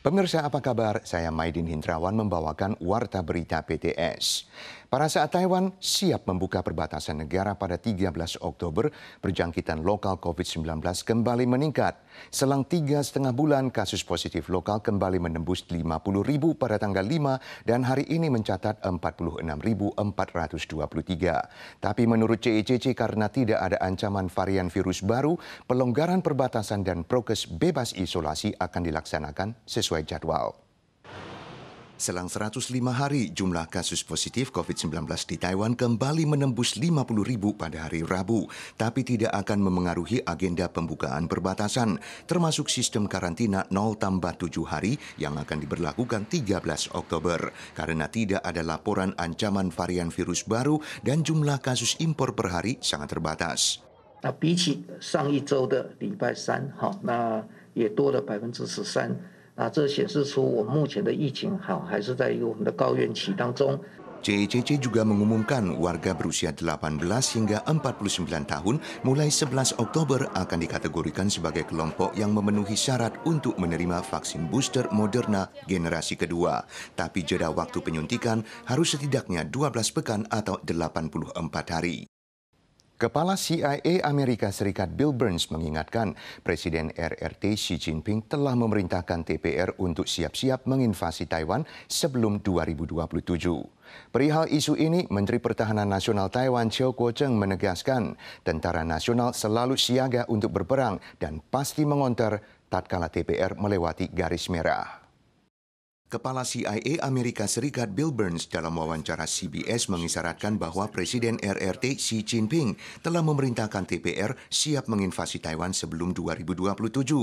Pemirsa apa kabar? Saya Maidin Hindrawan membawakan Warta Berita PTS. Para saat Taiwan siap membuka perbatasan negara pada 13 Oktober, perjangkitan lokal COVID-19 kembali meningkat. Selang tiga setengah bulan, kasus positif lokal kembali menembus 50 ribu pada tanggal 5 dan hari ini mencatat 46.423. Tapi menurut CICC e karena tidak ada ancaman varian virus baru, pelonggaran perbatasan dan prokes bebas isolasi akan dilaksanakan sesuai sesuai jadwal. Selang 105 hari, jumlah kasus positif COVID-19 di Taiwan kembali menembus 50 ribu pada hari Rabu, tapi tidak akan memengaruhi agenda pembukaan perbatasan, termasuk sistem karantina 0 tambah 7 hari yang akan diberlakukan 13 Oktober, karena tidak ada laporan ancaman varian virus baru dan jumlah kasus impor per hari sangat terbatas. 啊，这显示出我目前的疫情好还是在一个我们的高原期当中。JCC juga mengumumkan warga berusia 18 hingga 49 tahun mulai 11 Oktober akan dikategorikan sebagai kelompok yang memenuhi syarat untuk menerima vaksin booster Moderna generasi kedua. Tapi jeda waktu penyuntikan harus setidaknya 12 pekan atau 84 hari. Kepala CIA Amerika Serikat Bill Burns mengingatkan Presiden RRT Xi Jinping telah memerintahkan TPR untuk siap-siap menginvasi Taiwan sebelum 2027. Perihal isu ini, Menteri Pertahanan Nasional Taiwan Chiu Kuo Cheng menegaskan tentara nasional selalu siaga untuk berperang dan pasti mengonter tatkala TPR melewati garis merah. Kepala CIA Amerika Serikat Bill Burns dalam wawancara CBS mengisyaratkan bahwa Presiden RRT Xi Jinping telah memerintahkan TPR siap menginvasi Taiwan sebelum 2027.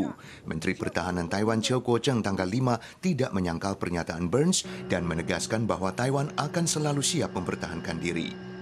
Menteri Pertahanan Taiwan Chiu Kuo Cheng tanggal 5 tidak menyangkal pernyataan Burns dan menegaskan bahwa Taiwan akan selalu siap mempertahankan diri.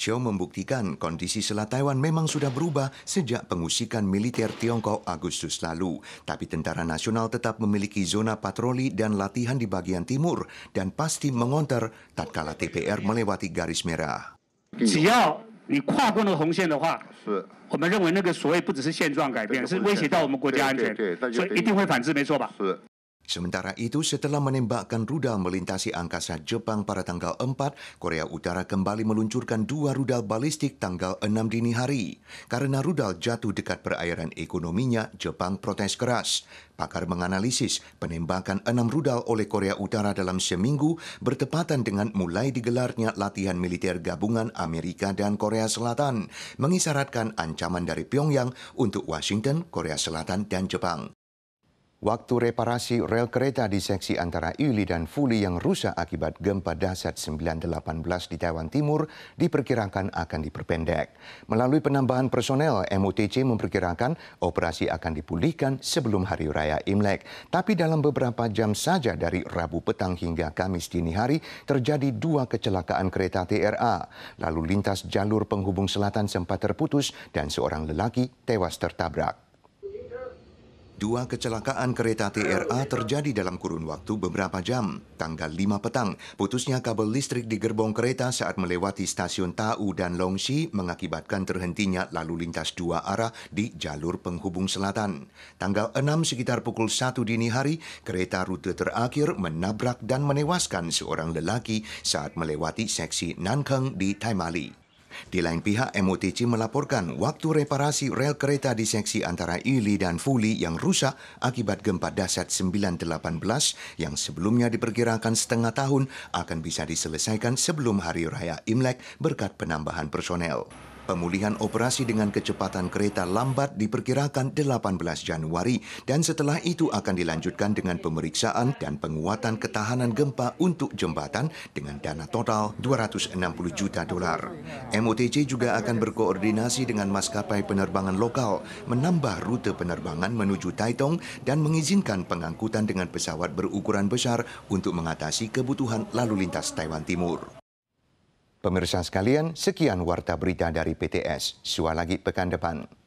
Chiao membuktikan kondisi Selat Taiwan memang sudah berubah sejak pengusikan militer Tiongkok Agustus lalu. Tapi Tentara Nasional tetap memiliki zona patroli dan latihan di bagian timur dan pasti mengonter tatkala TPR melewati garis merah. Jika 你跨过那个红线的话，是，我们认为那个所谓不只是现状改变，是威胁到我们国家安全，所以一定会反制，没错吧？是。Sementara itu, setelah menembakkan rudal melintasi angkasa Jepang pada tanggal 4, Korea Utara kembali meluncurkan dua rudal balistik tanggal 6 dini hari. Karena rudal jatuh dekat perairan ekonominya, Jepang protes keras. Pakar menganalisis penembakan enam rudal oleh Korea Utara dalam seminggu bertepatan dengan mulai digelarnya latihan militer gabungan Amerika dan Korea Selatan, mengisyaratkan ancaman dari Pyongyang untuk Washington, Korea Selatan, dan Jepang. Waktu reparasi rel kereta di seksi antara Yuli dan Fuli yang rusak akibat gempa dasar 918 di Taiwan Timur diperkirakan akan diperpendek. Melalui penambahan personel, MOTC memperkirakan operasi akan dipulihkan sebelum Hari Raya Imlek. Tapi dalam beberapa jam saja dari Rabu petang hingga Kamis dini hari terjadi dua kecelakaan kereta TRA. Lalu lintas jalur penghubung selatan sempat terputus dan seorang lelaki tewas tertabrak. Dua kecelakaan kereta TRA terjadi dalam kurun waktu beberapa jam. Tanggal 5 petang, putusnya kabel listrik di gerbong kereta saat melewati stasiun Tau dan Longxi mengakibatkan terhentinya lalu lintas dua arah di jalur penghubung selatan. Tanggal 6 sekitar pukul 1 dini hari, kereta rute terakhir menabrak dan menewaskan seorang lelaki saat melewati seksi Nankeng di Taimali. Di lain pihak, MOTC melaporkan waktu reparasi rel kereta di seksi antara Ili dan Fuli yang rusak akibat gempa dasar 918 yang sebelumnya diperkirakan setengah tahun akan bisa diselesaikan sebelum Hari Raya Imlek berkat penambahan personel. Pemulihan operasi dengan kecepatan kereta lambat diperkirakan 18 Januari dan setelah itu akan dilanjutkan dengan pemeriksaan dan penguatan ketahanan gempa untuk jembatan dengan dana total 260 juta dolar. MOTC juga akan berkoordinasi dengan maskapai penerbangan lokal, menambah rute penerbangan menuju Taitung dan mengizinkan pengangkutan dengan pesawat berukuran besar untuk mengatasi kebutuhan lalu lintas Taiwan Timur. Pemirsa sekalian, sekian warta berita dari PTS. Sua lagi pekan depan.